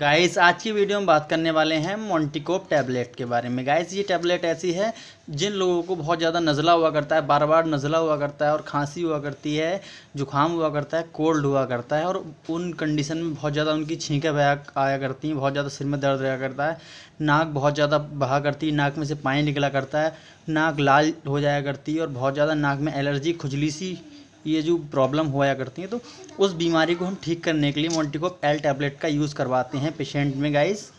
guys आज की video में बात करने वाले हैं मोंटिकोप टैबलेट के बारे में गाइस ये टैबलेट ऐसी है जिन लोगों को बहुत ज़्यादा नज़ला हुआ करता है बार बार नज़ला हुआ करता है और खांसी हुआ करती है जुकाम हुआ करता है कोल्ड हुआ करता है और उन कंडीशन में बहुत ज़्यादा उनकी छींकें बया आया करती हैं बहुत ज़्यादा सिर में दर्द रहा करता है नाक बहुत ज़्यादा बहा करती है नाक में से पानी निकला करता है नाक लाल हो जाया करती है और बहुत ज़्यादा नाक में एलर्जी खुजली सी ये जो प्रॉब्लम हुआ करती है तो उस बीमारी को हम ठीक करने के लिए मोन्टिकोप एल टैबलेट का यूज़ करवाते हैं पेशेंट में गाइस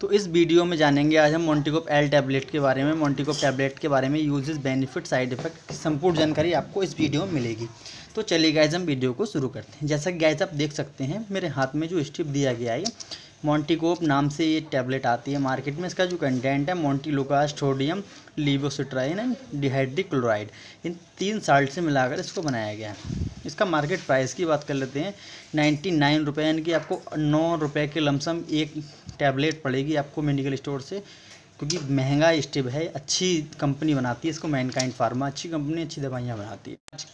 तो इस वीडियो में जानेंगे आज हम मोन्टिकोप एल टैबलेट के बारे में मोन्टिकोप टैबलेट के बारे में यूजेस बेनिफिट साइड इफेक्ट की संपूर्ण जानकारी आपको इस वीडियो में मिलेगी तो चलिए गाइज हम वीडियो को शुरू करते हैं जैसा कि गाइज आप देख सकते हैं मेरे हाथ में जो स्टिप दिया गया है मोंटीकोप नाम से ये टैबलेट आती है मार्केट में इसका जो कंटेंट है मोन्टीलोकास लिबोसिट्राइन लीवोसिट्राइन एंड डिहाइड्रिक्लोराइड इन तीन साल्ट से मिलाकर इसको बनाया गया है इसका मार्केट प्राइस की बात कर लेते हैं नाइन्टी नाइन रुपये यानी कि आपको नौ रुपये के लमसम एक टैबलेट पड़ेगी आपको मेडिकल स्टोर से क्योंकि महंगा स्टेप है अच्छी कंपनी बनाती है इसको मैनकाइंड फार्मा अच्छी कंपनी अच्छी दवाइयाँ बनाती है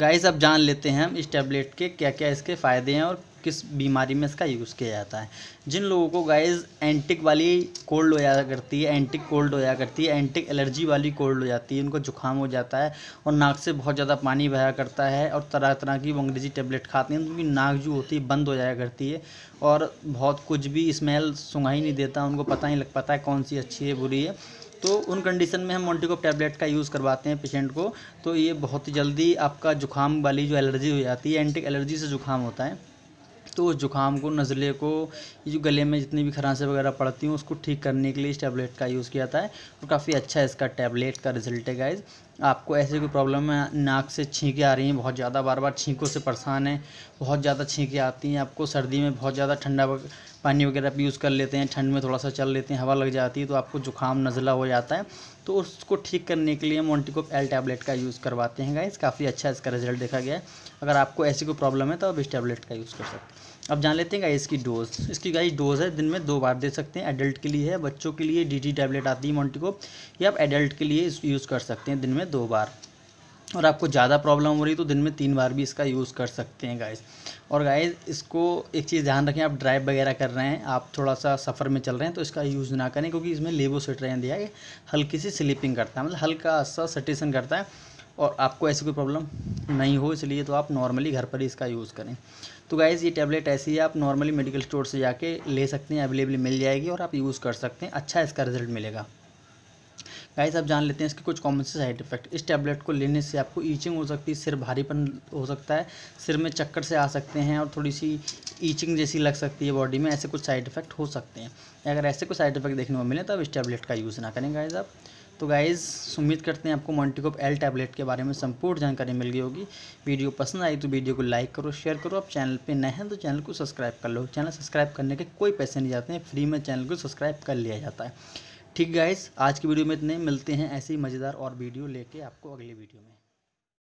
गाइस अब जान लेते हैं हम इस टैबलेट के क्या क्या इसके फ़ायदे हैं और किस बीमारी में इसका यूज़ किया जाता है जिन लोगों को गाइज एंटिक वाली कोल्ड हो जाया करती है एंटिक कोल्ड हो जाया करती है एंटिक एलर्जी वाली कोल्ड हो जाती है उनको जुकाम हो जाता है और नाक से बहुत ज़्यादा पानी बहाया करता है और तरह तरह की वो अंग्रेजी टेबलेट खाते हैं उनकी नाक जो होती है बंद हो जाया करती है और बहुत कुछ भी स्मेल सुंघाई नहीं देता उनको पता नहीं लग पाता है कौन सी अच्छी है बुरी है तो उन कंडीशन में हम मोन्टिकोप टैबलेट का यूज़ करवाते हैं पेशेंट को तो ये बहुत ही जल्दी आपका जुकाम वाली जो एलर्जी हो जाती है एंटिक एलर्जी से जुकाम होता है तो उस ज़ुकाम को नज़ले को जो गले में जितनी भी खराशें वगैरह पड़ती हैं उसको ठीक करने के लिए इस टैबलेट का यूज़ किया जाता है और काफ़ी अच्छा इसका टैबलेट का रिजल्ट है गाइज़ आपको ऐसी कोई प्रॉब्लम है नाक से छींकें आ रही हैं बहुत ज़्यादा बार बार छींकों से परेशान हैं बहुत ज़्यादा छींकें आती हैं आपको सर्दी में बहुत ज़्यादा ठंडा पानी वगैरह भी यूज़ कर लेते हैं ठंड में थोड़ा सा चल लेते हैं हवा लग जाती है तो आपको जुकाम नज़ला हो जाता है तो उसको ठीक करने के लिए मोन्टिकोप एल टैबलेट का यूज़ करवाते हैं गाइस काफ़ी अच्छा इसका रिजल्ट देखा गया है अगर आपको ऐसी कोई प्रॉब्लम है तो आप इस टैबलेट का यूज़ कर सकते हैं अब जान लेते हैं गाइस की डोज इसकी गाइस डोज है दिन में दो बार दे सकते हैं एडल्ट के लिए है बच्चों के लिए डीटी टैबलेट आती है मोन्टिको ये आप एडल्ट के लिए यूज़ कर सकते हैं दिन में दो बार और आपको ज़्यादा प्रॉब्लम हो रही तो दिन में तीन बार भी इसका यूज़ कर सकते हैं गाइस और गाइस इसको एक चीज़ ध्यान रखें आप ड्राइव वगैरह कर रहे हैं आप थोड़ा सा सफ़र में चल रहे हैं तो इसका यूज़ ना करें क्योंकि इसमें लेबो सेट रहने दिया है हल्की सी स्लीपिंग करता है मतलब हल्का सा सटेशन करता है और आपको ऐसी कोई प्रॉब्लम नहीं हो इसलिए तो आप नॉर्मली घर पर ही इसका यूज़ करें तो गाइज़ ये टैबलेट ऐसी है आप नॉर्मली मेडिकल स्टोर से जाके ले सकते हैं अवेलेबल मिल जाएगी और आप यूज़ कर सकते हैं अच्छा इसका रिजल्ट मिलेगा गाइस आप जान लेते हैं इसके कुछ कॉमन से साइड इफेक्ट इस टैबलेट को लेने से आपको ईचिंग हो सकती है सिर भारीपन हो सकता है सिर में चक्कर से आ सकते हैं और थोड़ी सी ईचिंग जैसी लग सकती है बॉडी में ऐसे कुछ साइड इफेक्ट हो सकते हैं अगर ऐसे कुछ साइड इफेक्ट देखने को मिले तो आप इस टैबलेट का यूज़ ना करें गाइज आप तो गाइज़ उम्मीद करते हैं आपको मॉन्टिकोप एल टैबलेट के बारे में संपूर्ण जानकारी मिल गई होगी वीडियो पसंद आई तो वीडियो को लाइक करो शेयर करो आप चैनल पे नए हैं तो चैनल को सब्सक्राइब कर लो चैनल सब्सक्राइब करने के कोई पैसे नहीं जाते हैं फ्री में चैनल को सब्सक्राइब कर लिया जाता है ठीक गाइज़ आज की वीडियो में इतने मिलते हैं ऐसे ही मज़ेदार और वीडियो लेके आपको अगली वीडियो में